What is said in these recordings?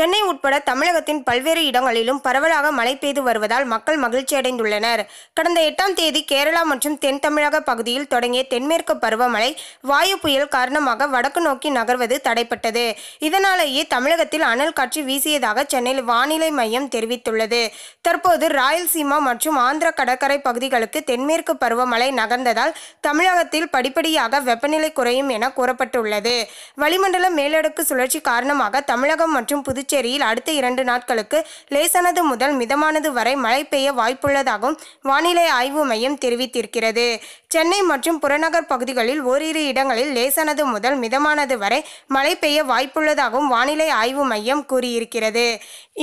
சென்னை உட்பட தமிழகத்தின் பல்வேறு இடங்களிலும் பரவலாக மழை பெய்து வருவதால் மக்கள் மகிழ்ச்சியடைந்துள்ளனர் கடந்த எட்டாம் தேதி கேரளா மற்றும் தென் தமிழக பகுதியில் தொடங்கிய தென்மேற்கு பருவமழை வாயு புயல் காரணமாக வடக்கு நோக்கி நகர்வது தடைப்பட்டது இதனாலேயே தமிழகத்தில் அனல் காட்சி வீசியதாக சென்னையில் வானிலை மையம் தெரிவித்துள்ளது தற்போது ராயல்சீமா மற்றும் ஆந்திர கடற்கரை பகுதிகளுக்கு தென்மேற்கு பருவமழை நகர்ந்ததால் தமிழகத்தில் படிப்படியாக வெப்பநிலை குறையும் என கூறப்பட்டுள்ளது வளிமண்டல மேலடுக்கு சுழற்சி காரணமாக தமிழகம் மற்றும் புதுச்சேரி புதுச்சேரியில் அடுத்த இரண்டு நாட்களுக்கு லேசானது முதல் மிதமானது வரை மழை பெய்ய வாய்ப்புள்ளதாகவும் வானிலை ஆய்வு மையம் தெரிவித்திருக்கிறது சென்னை மற்றும் புறநகர் பகுதிகளில் ஓரிரு இடங்களில் லேசானது முதல் மிதமானது வரை மழை பெய்ய வாய்ப்புள்ளதாகவும் வானிலை ஆய்வு மையம் கூறியிருக்கிறது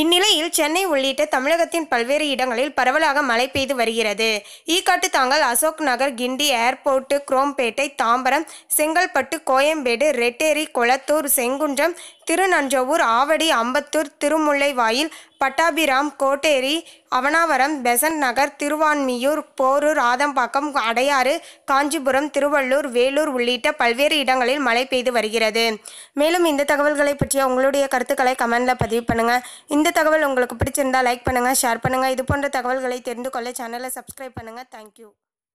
இந்நிலையில் சென்னை உள்ளிட்ட தமிழகத்தின் பல்வேறு இடங்களில் பரவலாக மழை பெய்து வருகிறது ஈக்காட்டு தாங்கல் அசோக் நகர் கிண்டி ஏர்போர்ட்டு குரோம்பேட்டை தாம்பரம் செங்கல்பட்டு கோயம்பேடு ரெட்டேரி கொளத்தூர் செங்குன்றம் திருநஞ்சவூர் ஆவடி அம்பத்தூர் திருமுல்லைவாயில் பட்டாபிராம் கோட்டேரி அவனாவரம் பெசன் நகர் திருவான்மியூர் போரூர் ஆதம்பாக்கம் அடையாறு காஞ்சிபுரம் திருவள்ளூர் வேலூர் உள்ளிட்ட பல்வேறு இடங்களில் மழை பெய்து வருகிறது மேலும் இந்த தகவல்களை பற்றிய உங்களுடைய கருத்துக்களை கமெண்டில் பதிவு பண்ணுங்கள் இந்த தகவல் உங்களுக்கு பிடிச்சிருந்தால் லைக் பண்ணுங்கள் ஷேர் பண்ணுங்கள் இது போன்ற தகவல்களை தெரிந்து கொள்ள சேனலை சப்ஸ்கிரைப் பண்ணுங்கள் தேங்க்யூ